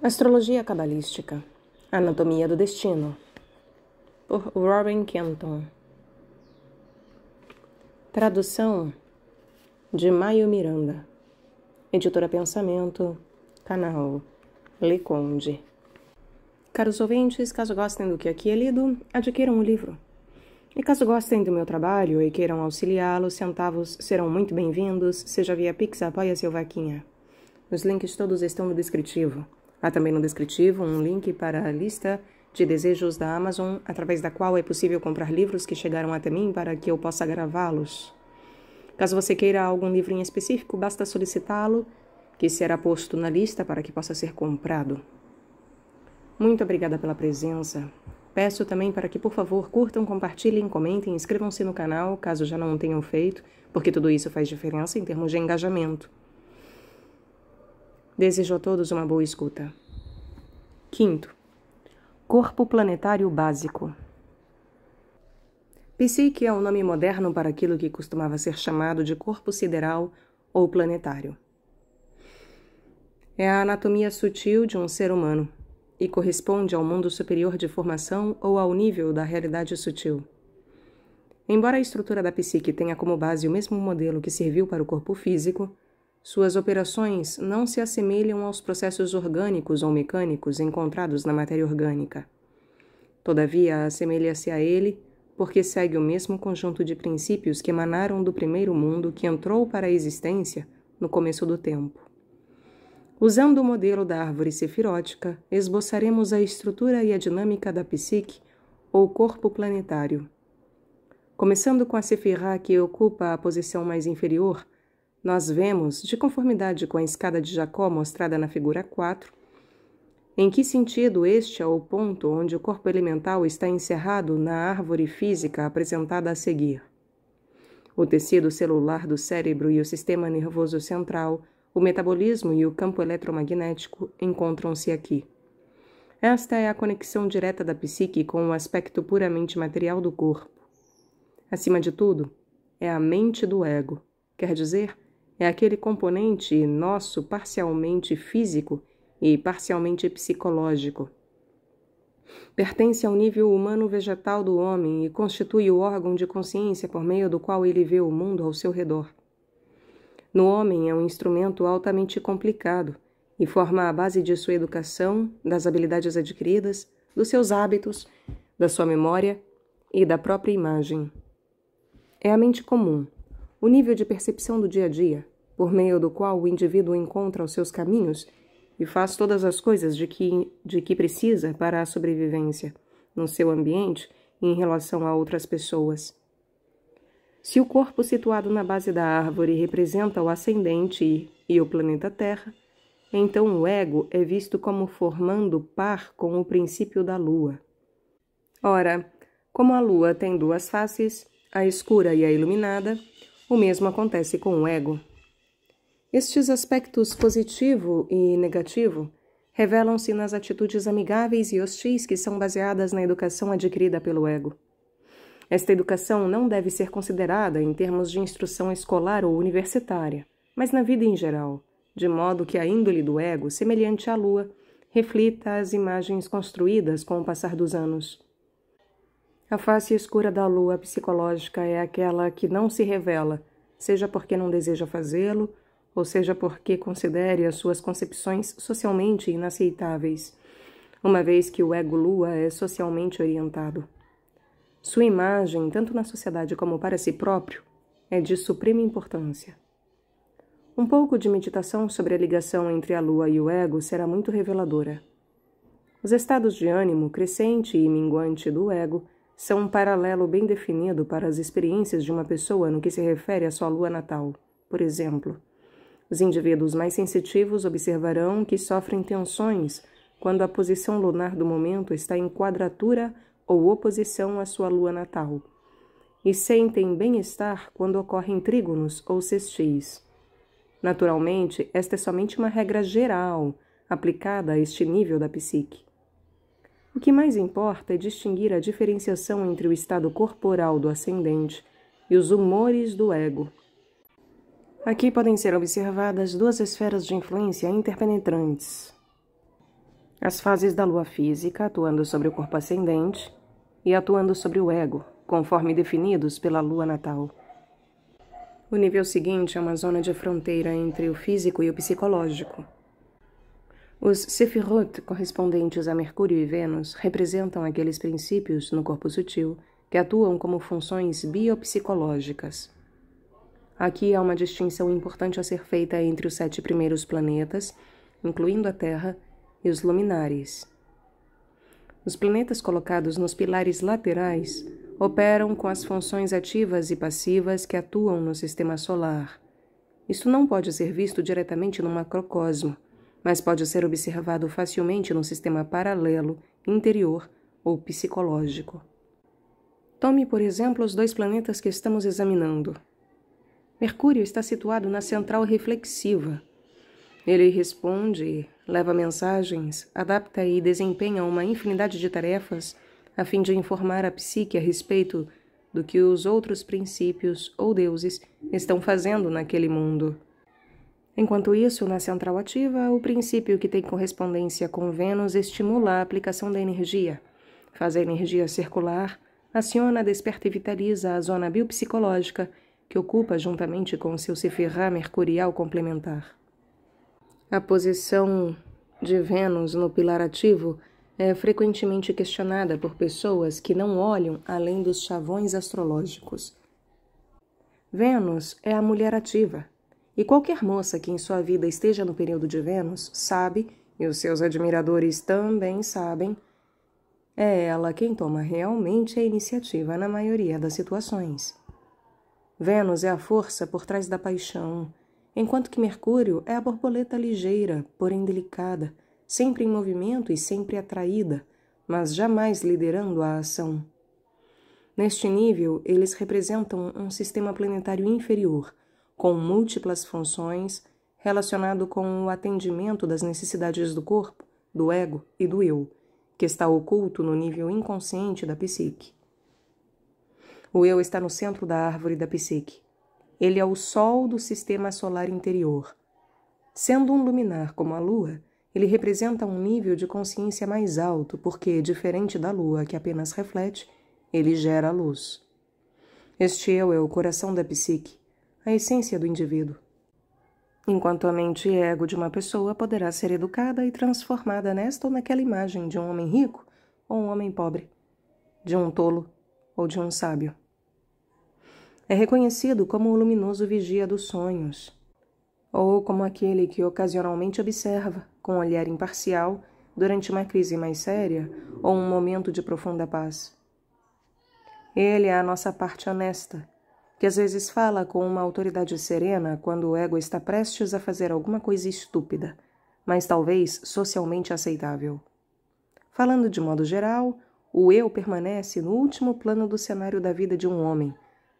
Astrologia Cabalística Anatomia do Destino por Robin Kenton Tradução de Maio Miranda Editora Pensamento Canal Leconde Caros ouvintes, caso gostem do que aqui é lido, adquiram o livro. E caso gostem do meu trabalho e queiram auxiliá-lo, centavos serão muito bem-vindos, seja via Pix, apoia Selvaquinha. vaquinha. Os links todos estão no descritivo. Há também no descritivo um link para a lista de desejos da Amazon, através da qual é possível comprar livros que chegaram até mim para que eu possa gravá-los. Caso você queira algum livro em específico, basta solicitá-lo, que será posto na lista para que possa ser comprado. Muito obrigada pela presença. Peço também para que, por favor, curtam, compartilhem, comentem, inscrevam-se no canal, caso já não tenham feito, porque tudo isso faz diferença em termos de engajamento. Desejo a todos uma boa escuta. Quinto, corpo planetário básico. Psique é o um nome moderno para aquilo que costumava ser chamado de corpo sideral ou planetário. É a anatomia sutil de um ser humano e corresponde ao mundo superior de formação ou ao nível da realidade sutil. Embora a estrutura da psique tenha como base o mesmo modelo que serviu para o corpo físico, suas operações não se assemelham aos processos orgânicos ou mecânicos encontrados na matéria orgânica. Todavia, assemelha-se a ele porque segue o mesmo conjunto de princípios que emanaram do primeiro mundo que entrou para a existência no começo do tempo. Usando o modelo da árvore sefirótica, esboçaremos a estrutura e a dinâmica da psique ou corpo planetário. Começando com a sefirá que ocupa a posição mais inferior, nós vemos, de conformidade com a escada de Jacó mostrada na figura 4, em que sentido este é o ponto onde o corpo elemental está encerrado na árvore física apresentada a seguir. O tecido celular do cérebro e o sistema nervoso central, o metabolismo e o campo eletromagnético encontram-se aqui. Esta é a conexão direta da psique com o aspecto puramente material do corpo. Acima de tudo, é a mente do ego, quer dizer, é aquele componente nosso parcialmente físico e parcialmente psicológico. Pertence ao nível humano vegetal do homem e constitui o órgão de consciência por meio do qual ele vê o mundo ao seu redor. No homem é um instrumento altamente complicado e forma a base de sua educação, das habilidades adquiridas, dos seus hábitos, da sua memória e da própria imagem. É a mente comum, o nível de percepção do dia a dia, por meio do qual o indivíduo encontra os seus caminhos e faz todas as coisas de que, de que precisa para a sobrevivência, no seu ambiente e em relação a outras pessoas. Se o corpo situado na base da árvore representa o ascendente e, e o planeta Terra, então o ego é visto como formando par com o princípio da lua. Ora, como a lua tem duas faces, a escura e a iluminada, o mesmo acontece com o ego. Estes aspectos positivo e negativo revelam-se nas atitudes amigáveis e hostis que são baseadas na educação adquirida pelo ego. Esta educação não deve ser considerada em termos de instrução escolar ou universitária, mas na vida em geral, de modo que a índole do ego, semelhante à lua, reflita as imagens construídas com o passar dos anos. A face escura da lua psicológica é aquela que não se revela, seja porque não deseja fazê-lo ou seja, porque considere as suas concepções socialmente inaceitáveis, uma vez que o ego lua é socialmente orientado. Sua imagem, tanto na sociedade como para si próprio, é de suprema importância. Um pouco de meditação sobre a ligação entre a lua e o ego será muito reveladora. Os estados de ânimo crescente e minguante do ego são um paralelo bem definido para as experiências de uma pessoa no que se refere à sua lua natal, por exemplo. Os indivíduos mais sensitivos observarão que sofrem tensões quando a posição lunar do momento está em quadratura ou oposição à sua lua natal, e sentem bem-estar quando ocorrem trígonos ou sextis. Naturalmente, esta é somente uma regra geral aplicada a este nível da psique. O que mais importa é distinguir a diferenciação entre o estado corporal do ascendente e os humores do ego. Aqui podem ser observadas duas esferas de influência interpenetrantes. As fases da lua física atuando sobre o corpo ascendente e atuando sobre o ego, conforme definidos pela lua natal. O nível seguinte é uma zona de fronteira entre o físico e o psicológico. Os sefirot, correspondentes a Mercúrio e Vênus, representam aqueles princípios no corpo sutil que atuam como funções biopsicológicas. Aqui há uma distinção importante a ser feita entre os sete primeiros planetas, incluindo a Terra, e os luminares. Os planetas colocados nos pilares laterais operam com as funções ativas e passivas que atuam no sistema solar. Isso não pode ser visto diretamente no macrocosmo, mas pode ser observado facilmente no sistema paralelo, interior ou psicológico. Tome, por exemplo, os dois planetas que estamos examinando, Mercúrio está situado na central reflexiva. Ele responde, leva mensagens, adapta e desempenha uma infinidade de tarefas a fim de informar a psique a respeito do que os outros princípios ou deuses estão fazendo naquele mundo. Enquanto isso, na central ativa, o princípio que tem correspondência com Vênus estimula a aplicação da energia, faz a energia circular, aciona, desperta e vitaliza a zona biopsicológica que ocupa juntamente com seu Seferá mercurial complementar. A posição de Vênus no pilar ativo é frequentemente questionada por pessoas que não olham além dos chavões astrológicos. Vênus é a mulher ativa, e qualquer moça que em sua vida esteja no período de Vênus sabe, e os seus admiradores também sabem, é ela quem toma realmente a iniciativa na maioria das situações. Vênus é a força por trás da paixão, enquanto que Mercúrio é a borboleta ligeira, porém delicada, sempre em movimento e sempre atraída, mas jamais liderando a ação. Neste nível, eles representam um sistema planetário inferior, com múltiplas funções, relacionado com o atendimento das necessidades do corpo, do ego e do eu, que está oculto no nível inconsciente da psique. O eu está no centro da árvore da psique. Ele é o sol do sistema solar interior. Sendo um luminar como a lua, ele representa um nível de consciência mais alto, porque, diferente da lua que apenas reflete, ele gera luz. Este eu é o coração da psique, a essência do indivíduo. Enquanto a mente e ego de uma pessoa poderá ser educada e transformada nesta ou naquela imagem de um homem rico ou um homem pobre, de um tolo ou de um sábio. É reconhecido como o luminoso vigia dos sonhos, ou como aquele que ocasionalmente observa, com um olhar imparcial, durante uma crise mais séria ou um momento de profunda paz. Ele é a nossa parte honesta, que às vezes fala com uma autoridade serena quando o ego está prestes a fazer alguma coisa estúpida, mas talvez socialmente aceitável. Falando de modo geral, o eu permanece no último plano do cenário da vida de um homem,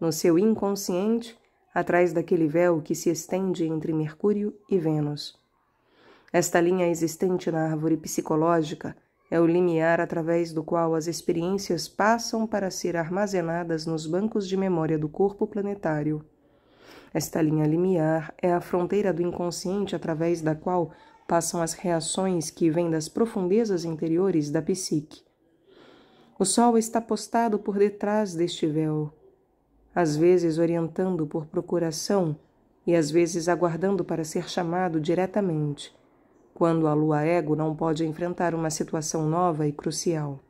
no seu inconsciente, atrás daquele véu que se estende entre Mercúrio e Vênus. Esta linha existente na árvore psicológica é o limiar através do qual as experiências passam para ser armazenadas nos bancos de memória do corpo planetário. Esta linha limiar é a fronteira do inconsciente através da qual passam as reações que vêm das profundezas interiores da psique. O sol está postado por detrás deste véu, às vezes orientando por procuração e às vezes aguardando para ser chamado diretamente, quando a lua ego não pode enfrentar uma situação nova e crucial.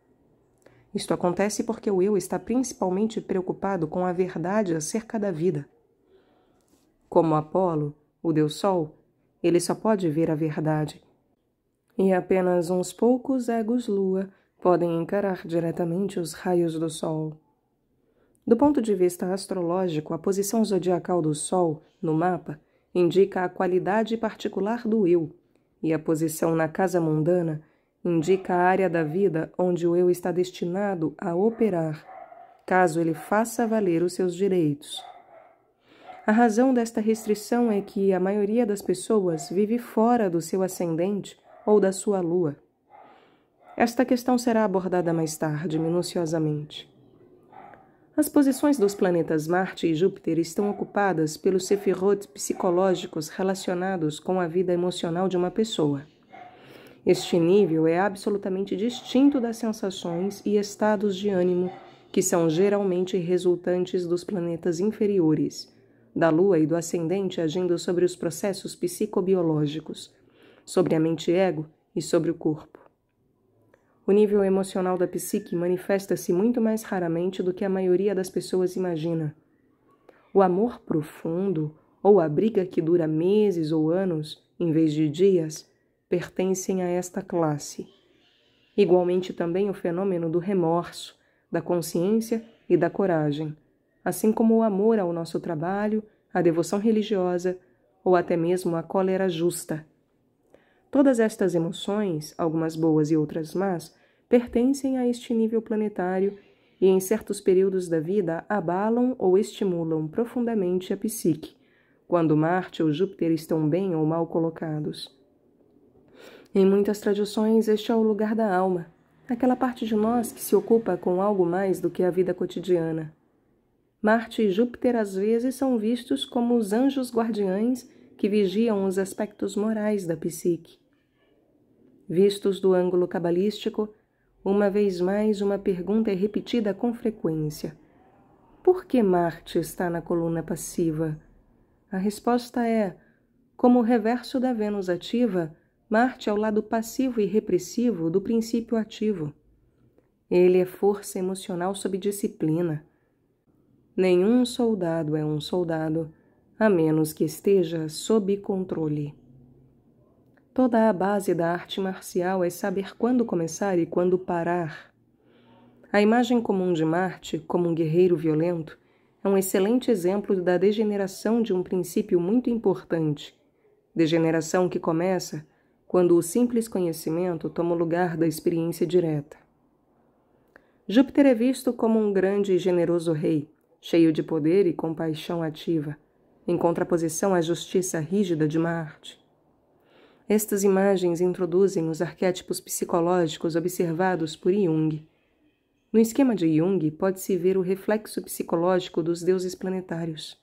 Isto acontece porque o eu está principalmente preocupado com a verdade acerca da vida. Como Apolo, o Deus Sol, ele só pode ver a verdade. E apenas uns poucos egos Lua podem encarar diretamente os raios do Sol. Do ponto de vista astrológico, a posição zodiacal do Sol no mapa indica a qualidade particular do eu, e a posição na casa mundana indica a área da vida onde o eu está destinado a operar, caso ele faça valer os seus direitos. A razão desta restrição é que a maioria das pessoas vive fora do seu ascendente ou da sua lua. Esta questão será abordada mais tarde, minuciosamente. As posições dos planetas Marte e Júpiter estão ocupadas pelos sefirot psicológicos relacionados com a vida emocional de uma pessoa. Este nível é absolutamente distinto das sensações e estados de ânimo que são geralmente resultantes dos planetas inferiores, da Lua e do ascendente agindo sobre os processos psicobiológicos, sobre a mente ego e sobre o corpo. O nível emocional da psique manifesta-se muito mais raramente do que a maioria das pessoas imagina. O amor profundo, ou a briga que dura meses ou anos, em vez de dias, pertencem a esta classe. Igualmente também o fenômeno do remorso, da consciência e da coragem, assim como o amor ao nosso trabalho, a devoção religiosa ou até mesmo a cólera justa Todas estas emoções, algumas boas e outras más, pertencem a este nível planetário e, em certos períodos da vida, abalam ou estimulam profundamente a psique, quando Marte ou Júpiter estão bem ou mal colocados. Em muitas tradições, este é o lugar da alma, aquela parte de nós que se ocupa com algo mais do que a vida cotidiana. Marte e Júpiter às vezes são vistos como os anjos guardiães que vigiam os aspectos morais da psique. Vistos do ângulo cabalístico, uma vez mais uma pergunta é repetida com frequência. Por que Marte está na coluna passiva? A resposta é: como o reverso da Vênus ativa, Marte é o lado passivo e repressivo do princípio ativo. Ele é força emocional sob disciplina. Nenhum soldado é um soldado, a menos que esteja sob controle. Toda a base da arte marcial é saber quando começar e quando parar. A imagem comum de Marte, como um guerreiro violento, é um excelente exemplo da degeneração de um princípio muito importante. Degeneração que começa quando o simples conhecimento toma o lugar da experiência direta. Júpiter é visto como um grande e generoso rei, cheio de poder e compaixão ativa, em contraposição à justiça rígida de Marte. Estas imagens introduzem os arquétipos psicológicos observados por Jung. No esquema de Jung, pode-se ver o reflexo psicológico dos deuses planetários.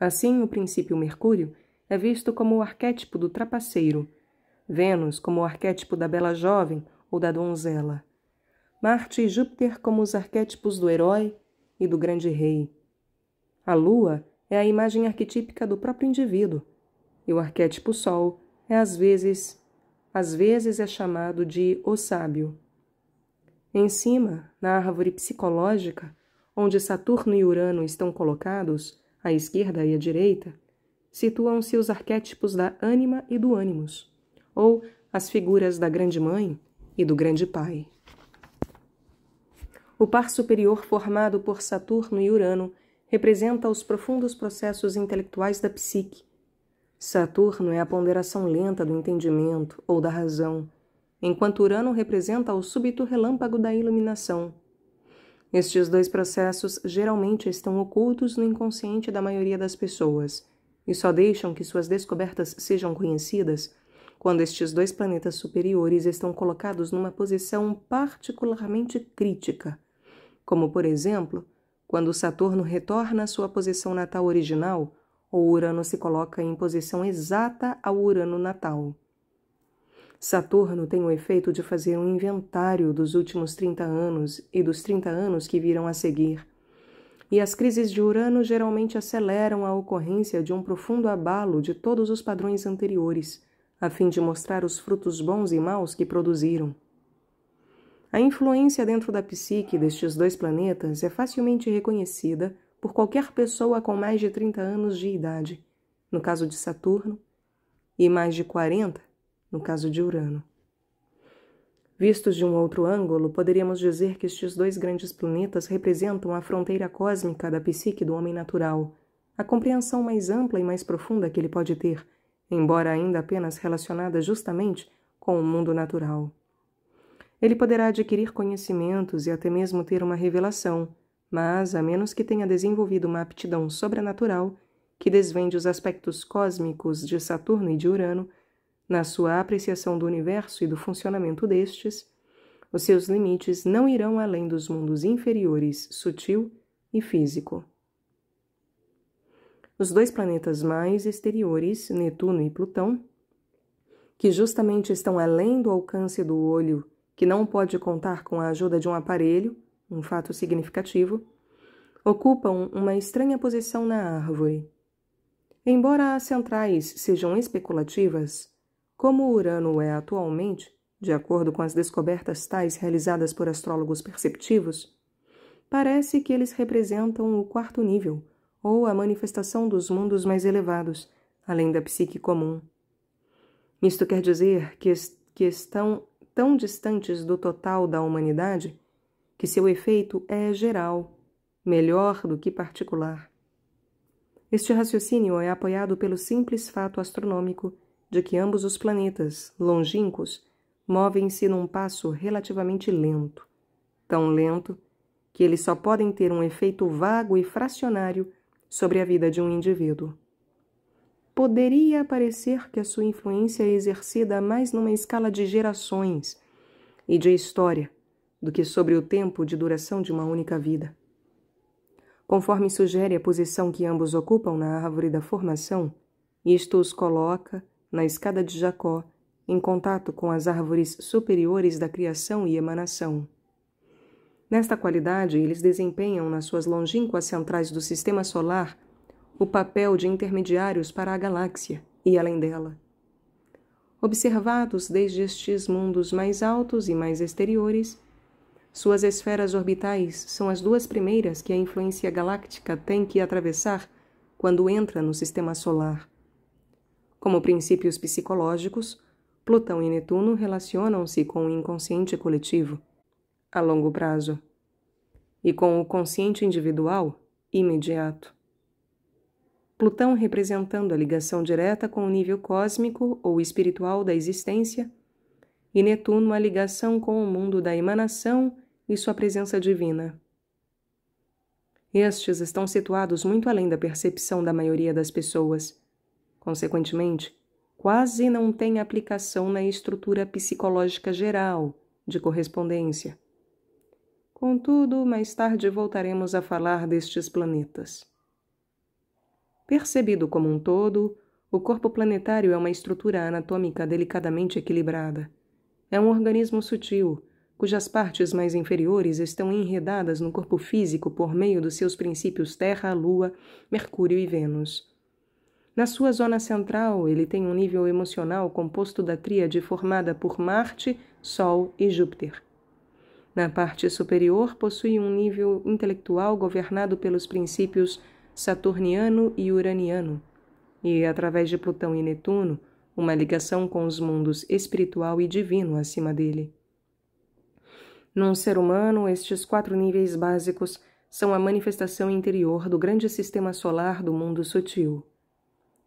Assim, o princípio Mercúrio é visto como o arquétipo do trapaceiro, Vênus como o arquétipo da bela jovem ou da donzela, Marte e Júpiter como os arquétipos do herói e do grande rei. A Lua é a imagem arquetípica do próprio indivíduo, e o arquétipo Sol é às vezes, às vezes é chamado de o sábio. Em cima, na árvore psicológica, onde Saturno e Urano estão colocados, à esquerda e à direita, situam-se os arquétipos da ânima e do ânimos, ou as figuras da grande mãe e do grande pai. O par superior formado por Saturno e Urano representa os profundos processos intelectuais da psique, Saturno é a ponderação lenta do entendimento ou da razão, enquanto Urano representa o súbito relâmpago da iluminação. Estes dois processos geralmente estão ocultos no inconsciente da maioria das pessoas e só deixam que suas descobertas sejam conhecidas quando estes dois planetas superiores estão colocados numa posição particularmente crítica, como por exemplo, quando Saturno retorna à sua posição natal original o Urano se coloca em posição exata ao Urano natal. Saturno tem o efeito de fazer um inventário dos últimos 30 anos e dos 30 anos que virão a seguir. E as crises de Urano geralmente aceleram a ocorrência de um profundo abalo de todos os padrões anteriores, a fim de mostrar os frutos bons e maus que produziram. A influência dentro da psique destes dois planetas é facilmente reconhecida por qualquer pessoa com mais de 30 anos de idade, no caso de Saturno, e mais de 40, no caso de Urano. Vistos de um outro ângulo, poderíamos dizer que estes dois grandes planetas representam a fronteira cósmica da psique do homem natural, a compreensão mais ampla e mais profunda que ele pode ter, embora ainda apenas relacionada justamente com o mundo natural. Ele poderá adquirir conhecimentos e até mesmo ter uma revelação, mas a menos que tenha desenvolvido uma aptidão sobrenatural que desvende os aspectos cósmicos de Saturno e de Urano, na sua apreciação do universo e do funcionamento destes, os seus limites não irão além dos mundos inferiores, sutil e físico. Os dois planetas mais exteriores, Netuno e Plutão, que justamente estão além do alcance do olho, que não pode contar com a ajuda de um aparelho, um fato significativo, ocupam uma estranha posição na árvore. Embora as centrais sejam especulativas, como Urano é atualmente, de acordo com as descobertas tais realizadas por astrólogos perceptivos, parece que eles representam o quarto nível, ou a manifestação dos mundos mais elevados, além da psique comum. Isto quer dizer que, que estão tão distantes do total da humanidade que seu efeito é geral, melhor do que particular. Este raciocínio é apoiado pelo simples fato astronômico de que ambos os planetas, longínquos, movem-se num passo relativamente lento, tão lento que eles só podem ter um efeito vago e fracionário sobre a vida de um indivíduo. Poderia parecer que a sua influência é exercida mais numa escala de gerações e de história do que sobre o tempo de duração de uma única vida. Conforme sugere a posição que ambos ocupam na árvore da formação, isto os coloca na escada de Jacó, em contato com as árvores superiores da criação e emanação. Nesta qualidade, eles desempenham nas suas longínquas centrais do sistema solar o papel de intermediários para a galáxia e além dela. Observados desde estes mundos mais altos e mais exteriores, suas esferas orbitais são as duas primeiras que a influência galáctica tem que atravessar quando entra no sistema solar. Como princípios psicológicos, Plutão e Netuno relacionam-se com o inconsciente coletivo, a longo prazo, e com o consciente individual, imediato. Plutão representando a ligação direta com o nível cósmico ou espiritual da existência e Netuno a ligação com o mundo da emanação e sua presença divina. Estes estão situados muito além da percepção da maioria das pessoas. Consequentemente, quase não têm aplicação na estrutura psicológica geral de correspondência. Contudo, mais tarde voltaremos a falar destes planetas. Percebido como um todo, o corpo planetário é uma estrutura anatômica delicadamente equilibrada. É um organismo sutil, cujas partes mais inferiores estão enredadas no corpo físico por meio dos seus princípios Terra, Lua, Mercúrio e Vênus. Na sua zona central, ele tem um nível emocional composto da tríade formada por Marte, Sol e Júpiter. Na parte superior, possui um nível intelectual governado pelos princípios saturniano e uraniano, e, através de Plutão e Netuno, uma ligação com os mundos espiritual e divino acima dele. Num ser humano, estes quatro níveis básicos são a manifestação interior do grande sistema solar do mundo sutil.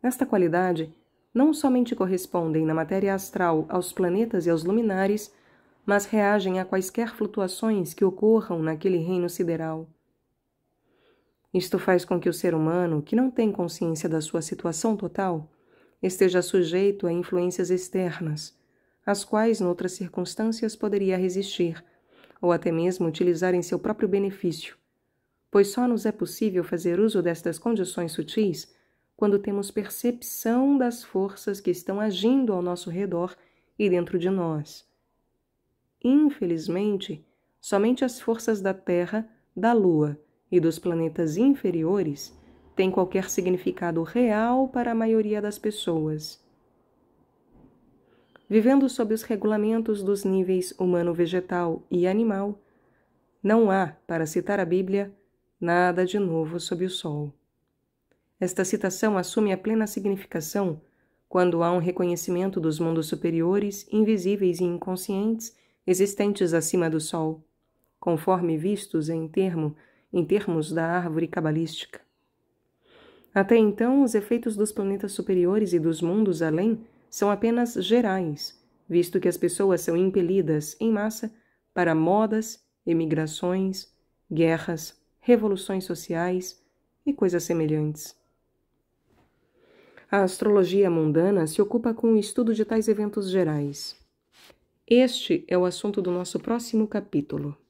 Nesta qualidade, não somente correspondem na matéria astral aos planetas e aos luminares, mas reagem a quaisquer flutuações que ocorram naquele reino sideral. Isto faz com que o ser humano, que não tem consciência da sua situação total, esteja sujeito a influências externas, às quais noutras circunstâncias poderia resistir, ou até mesmo utilizar em seu próprio benefício, pois só nos é possível fazer uso destas condições sutis quando temos percepção das forças que estão agindo ao nosso redor e dentro de nós. Infelizmente, somente as forças da Terra, da Lua e dos planetas inferiores tem qualquer significado real para a maioria das pessoas. Vivendo sob os regulamentos dos níveis humano-vegetal e animal, não há, para citar a Bíblia, nada de novo sob o sol. Esta citação assume a plena significação quando há um reconhecimento dos mundos superiores, invisíveis e inconscientes, existentes acima do sol, conforme vistos em termo em termos da árvore cabalística. Até então, os efeitos dos planetas superiores e dos mundos além são apenas gerais, visto que as pessoas são impelidas, em massa, para modas, emigrações, guerras, revoluções sociais e coisas semelhantes. A astrologia mundana se ocupa com o estudo de tais eventos gerais. Este é o assunto do nosso próximo capítulo.